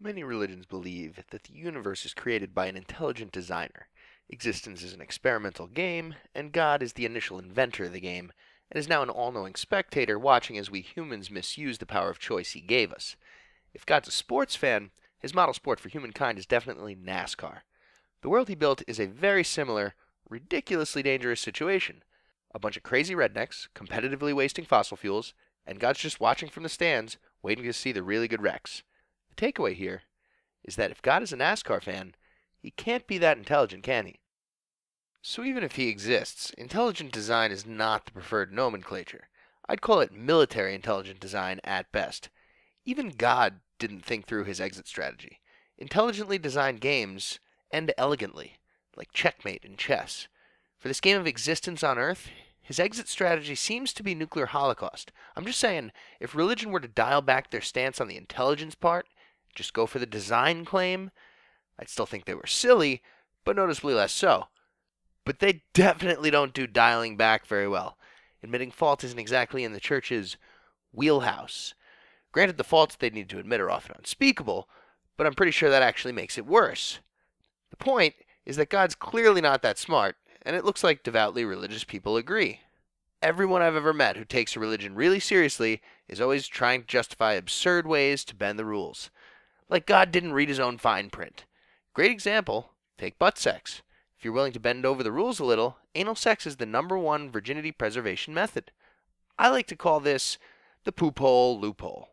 Many religions believe that the universe is created by an intelligent designer. Existence is an experimental game, and God is the initial inventor of the game, and is now an all knowing spectator watching as we humans misuse the power of choice he gave us. If God's a sports fan, his model sport for humankind is definitely NASCAR. The world he built is a very similar, ridiculously dangerous situation. A bunch of crazy rednecks, competitively wasting fossil fuels, and God's just watching from the stands, waiting to see the really good wrecks takeaway here is that if God is a NASCAR fan, he can't be that intelligent, can he? So even if he exists, intelligent design is not the preferred nomenclature. I'd call it military intelligent design at best. Even God didn't think through his exit strategy. Intelligently designed games end elegantly, like checkmate in chess. For this game of existence on Earth, his exit strategy seems to be nuclear holocaust. I'm just saying, if religion were to dial back their stance on the intelligence part just go for the design claim. I'd still think they were silly, but noticeably less so. But they definitely don't do dialing back very well. Admitting fault isn't exactly in the church's wheelhouse. Granted, the faults they need to admit are often unspeakable, but I'm pretty sure that actually makes it worse. The point is that God's clearly not that smart, and it looks like devoutly religious people agree. Everyone I've ever met who takes a religion really seriously is always trying to justify absurd ways to bend the rules. Like God didn't read his own fine print. Great example take butt sex. If you're willing to bend over the rules a little, anal sex is the number one virginity preservation method. I like to call this the poop hole loophole.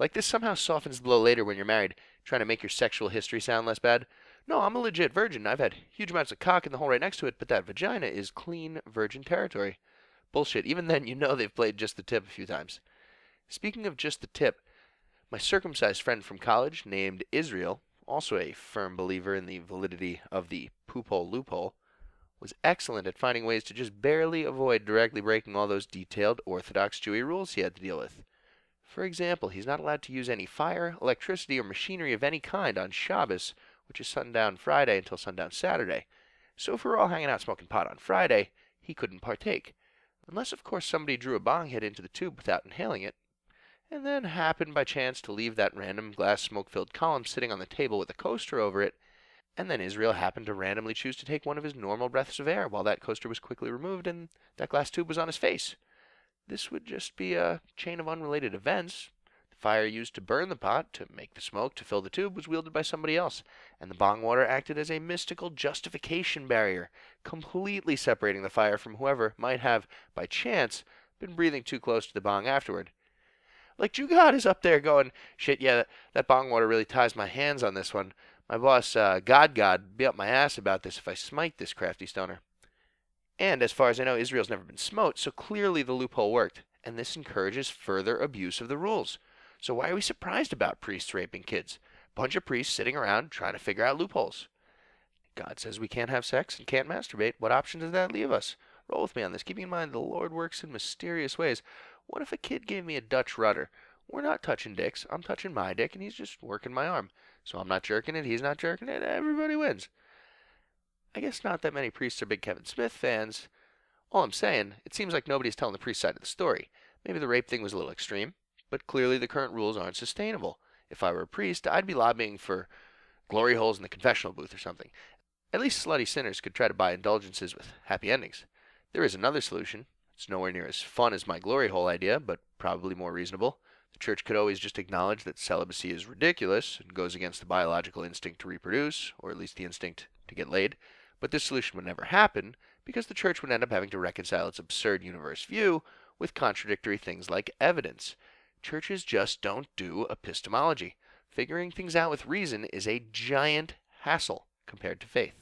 Like this somehow softens the blow later when you're married, trying to make your sexual history sound less bad. No, I'm a legit virgin. I've had huge amounts of cock in the hole right next to it, but that vagina is clean virgin territory. Bullshit. Even then, you know they've played just the tip a few times. Speaking of just the tip, my circumcised friend from college, named Israel, also a firm believer in the validity of the poophole loophole, was excellent at finding ways to just barely avoid directly breaking all those detailed Orthodox Jewish rules he had to deal with. For example, he's not allowed to use any fire, electricity, or machinery of any kind on Shabbos, which is sundown Friday until sundown Saturday. So if we were all hanging out smoking pot on Friday, he couldn't partake. Unless, of course, somebody drew a bong head into the tube without inhaling it, and then happened by chance to leave that random glass smoke filled column sitting on the table with a coaster over it, and then Israel happened to randomly choose to take one of his normal breaths of air while that coaster was quickly removed and that glass tube was on his face. This would just be a chain of unrelated events. The fire used to burn the pot, to make the smoke, to fill the tube was wielded by somebody else, and the bong water acted as a mystical justification barrier, completely separating the fire from whoever might have, by chance, been breathing too close to the bong afterward. Like Jugad is up there going, shit, yeah, that, that bong water really ties my hands on this one. My boss, uh, God God, be up my ass about this if I smite this crafty stoner. And as far as I know, Israel's never been smote, so clearly the loophole worked. And this encourages further abuse of the rules. So why are we surprised about priests raping kids? Bunch of priests sitting around trying to figure out loopholes. God says we can't have sex and can't masturbate. What option does that leave us? Roll with me on this, keeping in mind the Lord works in mysterious ways. What if a kid gave me a Dutch rudder? We're not touching dicks. I'm touching my dick, and he's just working my arm. So I'm not jerking it, he's not jerking it, everybody wins. I guess not that many priests are big Kevin Smith fans. All I'm saying, it seems like nobody's telling the priest side of the story. Maybe the rape thing was a little extreme, but clearly the current rules aren't sustainable. If I were a priest, I'd be lobbying for glory holes in the confessional booth or something. At least slutty sinners could try to buy indulgences with happy endings. There is another solution. It's nowhere near as fun as my glory hole idea, but probably more reasonable. The church could always just acknowledge that celibacy is ridiculous and goes against the biological instinct to reproduce, or at least the instinct to get laid. But this solution would never happen because the church would end up having to reconcile its absurd universe view with contradictory things like evidence. Churches just don't do epistemology. Figuring things out with reason is a giant hassle compared to faith.